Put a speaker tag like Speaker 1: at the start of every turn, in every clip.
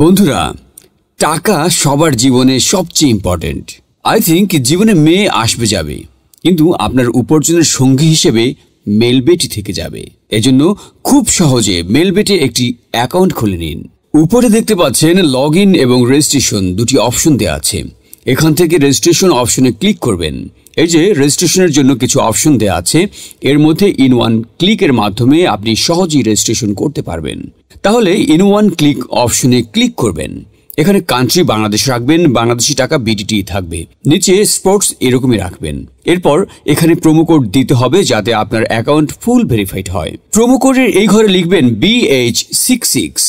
Speaker 1: বন্ধুরা টাকা সবার জীবনে সবচেয়ে ইম্পর্টেন্ট আই থিঙ্ক জীবনে মেয়ে আসবে যাবে কিন্তু আপনার উপার্জনের সঙ্গী হিসেবে মেলবেটি থেকে যাবে এজন্য খুব সহজে মেলবেটে একটি অ্যাকাউন্ট খুলে নিন উপরে দেখতে পাচ্ছেন লগ ইন এবং রেজিস্ট্রেশন দুটি অপশন দেওয়া আছে এখান থেকে রেজিস্ট্রেশন অপশনে ক্লিক করবেন এই যে রেজিস্ট্রেশনের জন্য কিছু অপশন দেওয়া আছে এর মধ্যে ইন ওয়ান ক্লিকের মাধ্যমে আপনি সহজেই রেজিস্ট্রেশন করতে পারবেন তাহলে ইন ওয়ান ক্লিক অপশনে ক্লিক করবেন এখানে কান্ট্রি বাংলাদেশ রাখবেন বাংলাদেশি টাকা বিডিটি থাকবে নিচে স্পোর্টস এরকমই রাখবেন এরপর এখানে প্রোমো কোড দিতে হবে যাতে আপনার অ্যাকাউন্ট ফুল ভেরিফাইড হয় প্রোমো কোডের এই ঘরে লিখবেন BH six six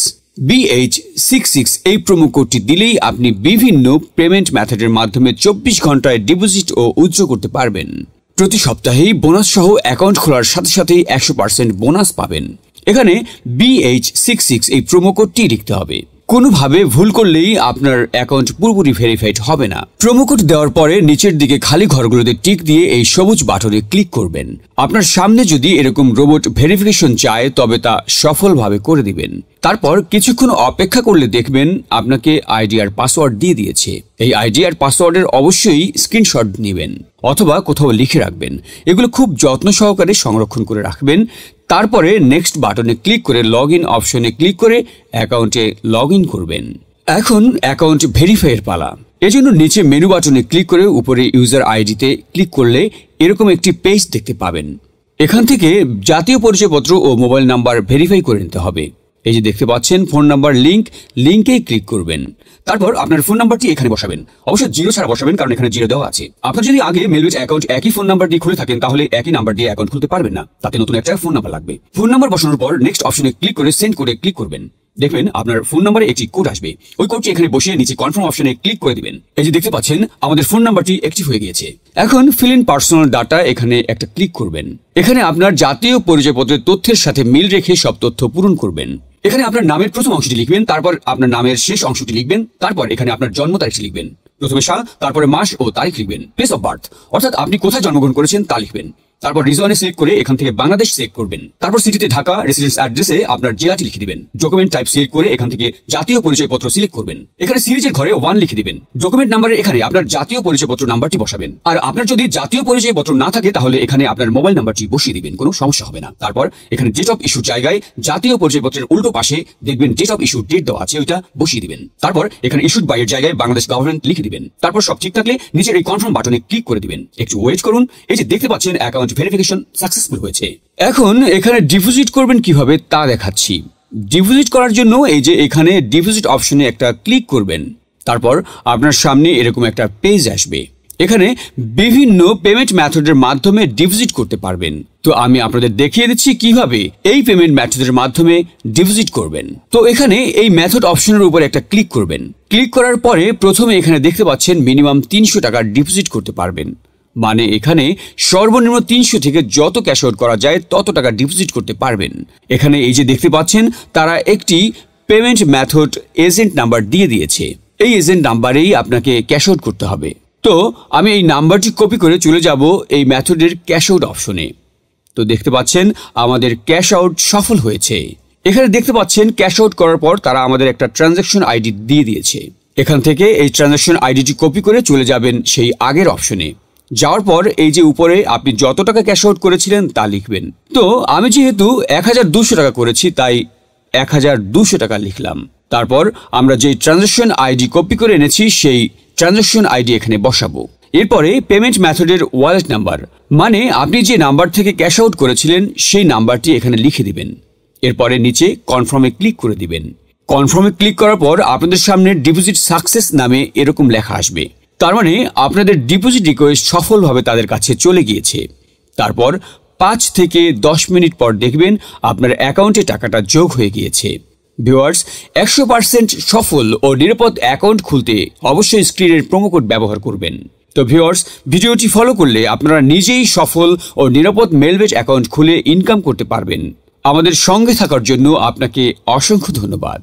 Speaker 1: BH six six এই প্রোমো কোডটি দিলেই আপনি বিভিন্ন পেমেন্ট মেথডের মাধ্যমে চব্বিশ ঘন্টায় ডিপোজিট ও উজ্জ্ব করতে পারবেন প্রতি সপ্তাহেই বোনাস সহ অ্যাকাউন্ট খোলার সাথে সাথেই একশো পার্সেন্ট বোনাস পাবেন এখানে বিএইচ সিক্স সিক্স এই প্রোমো কোডটি লিখতে হবে কোনোভাবে ভুল করলেই আপনার অ্যাকাউন্ট পুরোপুরি ভেরিফাইড হবে না কোড দেওয়ার পরে নিচের দিকে খালি ঘরগুলোতে টিক দিয়ে এই সবুজ বাটনে ক্লিক করবেন আপনার সামনে যদি এরকম রোবট ভেরিফিকেশন চায় তবে তা সফলভাবে করে দিবেন তারপর কিছুক্ষণ অপেক্ষা করলে দেখবেন আপনাকে আইডিয়ার পাসওয়ার্ড দিয়ে দিয়েছে এই আইডিয়ার পাসওয়ার্ডের অবশ্যই স্ক্রিনশট নেবেন অথবা কোথাও লিখে রাখবেন এগুলো খুব যত্ন সহকারে সংরক্ষণ করে রাখবেন তারপরে নেক্সট বাটনে ক্লিক করে লগ ইন অপশনে ক্লিক করে অ্যাকাউন্টে লগ ইন করবেন এখন অ্যাকাউন্ট ভেরিফাইয়ের পালা এজন্য নিচে মেনু বাটনে ক্লিক করে উপরে ইউজার আইডিতে ক্লিক করলে এরকম একটি পেজ দেখতে পাবেন এখান থেকে জাতীয় পরিচয়পত্র ও মোবাইল নাম্বার ভেরিফাই করে নিতে হবে এই যে দেখতে পাচ্ছেন ফোন নাম্বার লিঙ্ক লিঙ্কে ক্লিক করবেন তারপর আপনার ফোন নাম্বারটি এখানে বসাবেন অবশ্যই জিরো ছাড়া বসাবেন কারণ এখানে জিরো দেওয়া আছে আপনার যদি আগে মেলবেজ অ্যাকাউন্ট একই ফোন নাম্বার দিয়ে খুলে থাকেন তাহলে একই নাম্বার দিয়ে অ্যাকাউন্ট খুলতে পারবেন না তাতে নতুন একটা ফোন নাম্বার লাগবে ফোন নাম্বার বসানোর পর নেক্সট অপশনে ক্লিক করে সেন্ড করে ক্লিক করবেন দেখবেন আপনার ফোন নাম্বারে একটি কোড আসবে ওই কোডটি এখানে বসিয়ে নিচে কনফার্ম অপশনে ক্লিক করে দিবেন এই যে দেখতে পাচ্ছেন আমাদের ফোন নাম্বারটি অ্যাক্টিভ হয়ে গিয়েছে এখন ফিল ইন পার্সোনাল ডাটা এখানে একটা ক্লিক করবেন এখানে আপনার জাতীয় পরিচয়পত্রের তথ্যের সাথে মিল রেখে সব তথ্য পূরণ করবেন এখানে আপনার নামের প্রথম অংশটি লিখবেন তারপর আপনার নামের শেষ অংশটি লিখবেন তারপর এখানে আপনার জন্ম তারিখটি লিখবেন প্রথমে সাল তারপরে মাস ও তারিখ লিখবেন প্লেস অফ বার্থ অর্থাৎ আপনি কোথায় জন্মগ্রহণ করেছেন তা লিখবেন তারপর রিজনে সিলেক্ট করে এখান থেকে বাংলাদেশ সিলেক্ট করবেন তারপর সিটিতে ঢাকা রেসিডেন্স অ্যাড্রেসে আপনার জেলাটি লিখে দিবেন ডকুমেন্ট টাইপ সিলেক্ট করে এখান থেকে জাতীয় পরিচয়পত্র সিলেক্ট করবেন এখানে সিরিজের ঘরে ওয়ান লিখে দিবেন ডকুমেন্ট নাম্বারে এখানে আপনার জাতীয় পরিচয়পত্র নাম্বারটি বসাবেন আর আপনার যদি জাতীয় পরিচয়পত্র না থাকে তাহলে এখানে আপনার মোবাইল নাম্বারটি বসিয়ে দিবেন কোনো সমস্যা হবে না তারপর এখানে ডেট অফ ইস্যুর জায়গায় জাতীয় পরিচয়পত্রের উল্টো পাশে দেখবেন ডেট অফ ইস্যুর ডেট দেওয়া আছে ওইটা বসিয়ে দিবেন তারপর এখানে ইস্যুড বাইয়ের জায়গায় বাংলাদেশ গভর্নমেন্ট লিখে দিবেন তারপর সব ঠিক থাকলে নিচের এই কনফার্ম বাটনে ক্লিক করে দিবেন একটু ওয়েট করুন এই যে দেখতে পাচ্ছেন অ্যাকাউন্ট অ্যাকাউন্ট ভেরিফিকেশন সাকসেসফুল হয়েছে এখন এখানে ডিপোজিট করবেন কিভাবে তা দেখাচ্ছি ডিপোজিট করার জন্য এই যে এখানে ডিপোজিট অপশনে একটা ক্লিক করবেন তারপর আপনার সামনে এরকম একটা পেজ আসবে এখানে বিভিন্ন পেমেন্ট ম্যাথডের মাধ্যমে ডিপোজিট করতে পারবেন তো আমি আপনাদের দেখিয়ে দিচ্ছি কিভাবে এই পেমেন্ট ম্যাথডের মাধ্যমে ডিপোজিট করবেন তো এখানে এই ম্যাথড অপশনের উপর একটা ক্লিক করবেন ক্লিক করার পরে প্রথমে এখানে দেখতে পাচ্ছেন মিনিমাম তিনশো টাকার ডিপোজিট করতে পারবেন মানে এখানে সর্বনিম্ন তিনশো থেকে যত ক্যাশ আউট করা যায় তত টাকা ডিপোজিট করতে পারবেন এখানে এই যে দেখতে পাচ্ছেন তারা একটি পেমেন্ট ম্যাথড এজেন্ট নাম্বার দিয়ে দিয়েছে এই এজেন্ট নাম্বারেই আপনাকে ক্যাশ আউট করতে হবে তো আমি এই নাম্বারটি কপি করে চলে যাব এই ম্যাথডের ক্যাশ আউট অপশনে তো দেখতে পাচ্ছেন আমাদের ক্যাশ আউট সফল হয়েছে এখানে দেখতে পাচ্ছেন ক্যাশ আউট করার পর তারা আমাদের একটা ট্রানজ্যাকশন আইডি দিয়ে দিয়েছে এখান থেকে এই ট্রানজ্যাকশন আইডিটি কপি করে চলে যাবেন সেই আগের অপশনে যাওয়ার পর এই যে উপরে আপনি যত টাকা ক্যাশ আউট করেছিলেন তা লিখবেন তো আমি যেহেতু এক হাজার দুশো টাকা করেছি তাই এক হাজার দুশো টাকা লিখলাম তারপর আমরা যে ট্রানজাকশন আইডি কপি করে এনেছি সেই ট্রানজাকশন আইডি এখানে বসাবো এরপরে পেমেন্ট ম্যাথডের ওয়ালেট নাম্বার মানে আপনি যে নাম্বার থেকে ক্যাশ আউট করেছিলেন সেই নাম্বারটি এখানে লিখে দিবেন এরপরে নিচে কনফার্মে ক্লিক করে দিবেন কনফার্মে ক্লিক করার পর আপনাদের সামনে ডিপোজিট সাকসেস নামে এরকম লেখা আসবে তার মানে আপনাদের ডিপোজিট রিকোয়েস্ট সফলভাবে তাদের কাছে চলে গিয়েছে তারপর পাঁচ থেকে দশ মিনিট পর দেখবেন আপনার অ্যাকাউন্টে টাকাটা যোগ হয়ে গিয়েছে ভিওয়ার্স একশো পার্সেন্ট সফল ও নিরাপদ অ্যাকাউন্ট খুলতে অবশ্যই স্ক্রিনের কোড ব্যবহার করবেন তো ভিওয়ার্স ভিডিওটি ফলো করলে আপনারা নিজেই সফল ও নিরাপদ মেলবেজ অ্যাকাউন্ট খুলে ইনকাম করতে পারবেন আমাদের সঙ্গে থাকার জন্য আপনাকে অসংখ্য ধন্যবাদ